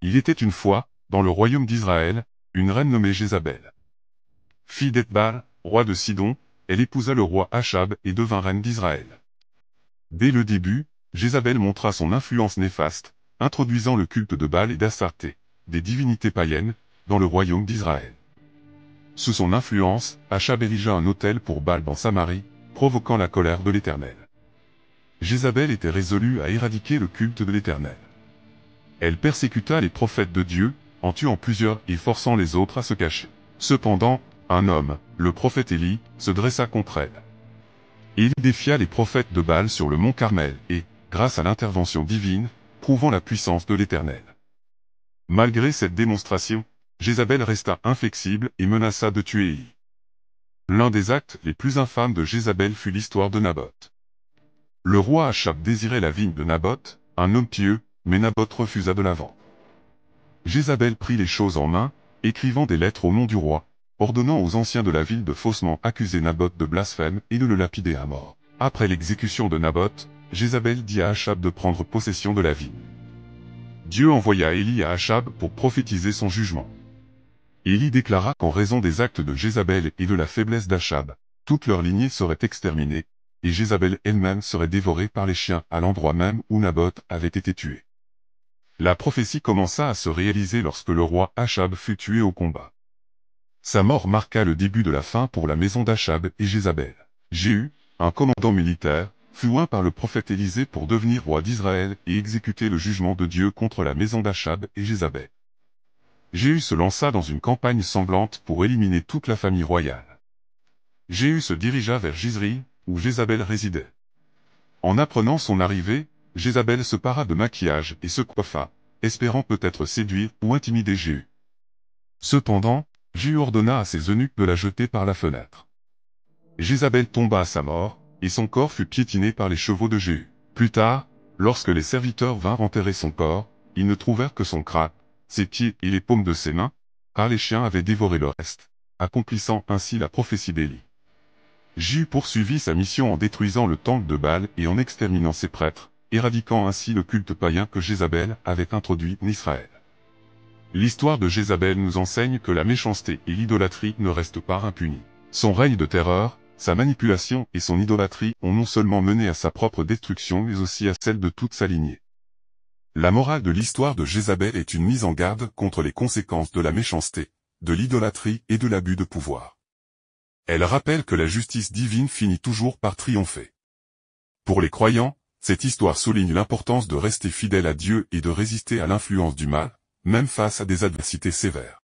Il était une fois, dans le royaume d'Israël, une reine nommée Jézabel. Fille d'Etbal, roi de Sidon, elle épousa le roi Achab et devint reine d'Israël. Dès le début, Jézabel montra son influence néfaste, introduisant le culte de Baal et d'Astarté, des divinités païennes, dans le royaume d'Israël. Sous son influence, Achab érigea un autel pour Baal dans Samarie, provoquant la colère de l'Éternel. Jézabel était résolue à éradiquer le culte de l'Éternel elle persécuta les prophètes de Dieu, en tuant plusieurs et forçant les autres à se cacher. Cependant, un homme, le prophète Élie, se dressa contre elle. Il défia les prophètes de Baal sur le mont Carmel et, grâce à l'intervention divine, prouvant la puissance de l'Éternel. Malgré cette démonstration, Jézabel resta inflexible et menaça de tuer Élie. L'un des actes les plus infâmes de Jézabel fut l'histoire de Naboth. Le roi Achab désirait la vigne de Naboth, un homme pieux, mais Naboth refusa de l'avant. Jézabel prit les choses en main, écrivant des lettres au nom du roi, ordonnant aux anciens de la ville de faussement accuser Naboth de blasphème et de le lapider à mort. Après l'exécution de Naboth, Jézabel dit à Achab de prendre possession de la ville. Dieu envoya Élie à Achab pour prophétiser son jugement. Élie déclara qu'en raison des actes de Jézabel et de la faiblesse d'Achab, toute leur lignée serait exterminée, et Jézabel elle-même serait dévorée par les chiens à l'endroit même où Naboth avait été tué. La prophétie commença à se réaliser lorsque le roi Achab fut tué au combat. Sa mort marqua le début de la fin pour la maison d'Achab et Jézabel. Jéhu, un commandant militaire, fut un par le prophète Élisée pour devenir roi d'Israël et exécuter le jugement de Dieu contre la maison d'Achab et Jézabel. Jéhu se lança dans une campagne sanglante pour éliminer toute la famille royale. Jéhu se dirigea vers Jizri, où Jézabel résidait. En apprenant son arrivée, Jézabel se para de maquillage et se coiffa, espérant peut-être séduire ou intimider Jéhu. Cependant, Jéhu ordonna à ses eunuques de la jeter par la fenêtre. Jézabel tomba à sa mort, et son corps fut piétiné par les chevaux de Jéhu. Plus tard, lorsque les serviteurs vinrent enterrer son corps, ils ne trouvèrent que son crâne, ses pieds et les paumes de ses mains, car les chiens avaient dévoré le reste, accomplissant ainsi la prophétie d'Élie. Jéhu poursuivit sa mission en détruisant le temple de Baal et en exterminant ses prêtres, éradiquant ainsi le culte païen que Jézabel avait introduit en Israël. L'histoire de Jézabel nous enseigne que la méchanceté et l'idolâtrie ne restent pas impunies. Son règne de terreur, sa manipulation et son idolâtrie ont non seulement mené à sa propre destruction mais aussi à celle de toute sa lignée. La morale de l'histoire de Jézabel est une mise en garde contre les conséquences de la méchanceté, de l'idolâtrie et de l'abus de pouvoir. Elle rappelle que la justice divine finit toujours par triompher. Pour les croyants, cette histoire souligne l'importance de rester fidèle à Dieu et de résister à l'influence du mal, même face à des adversités sévères.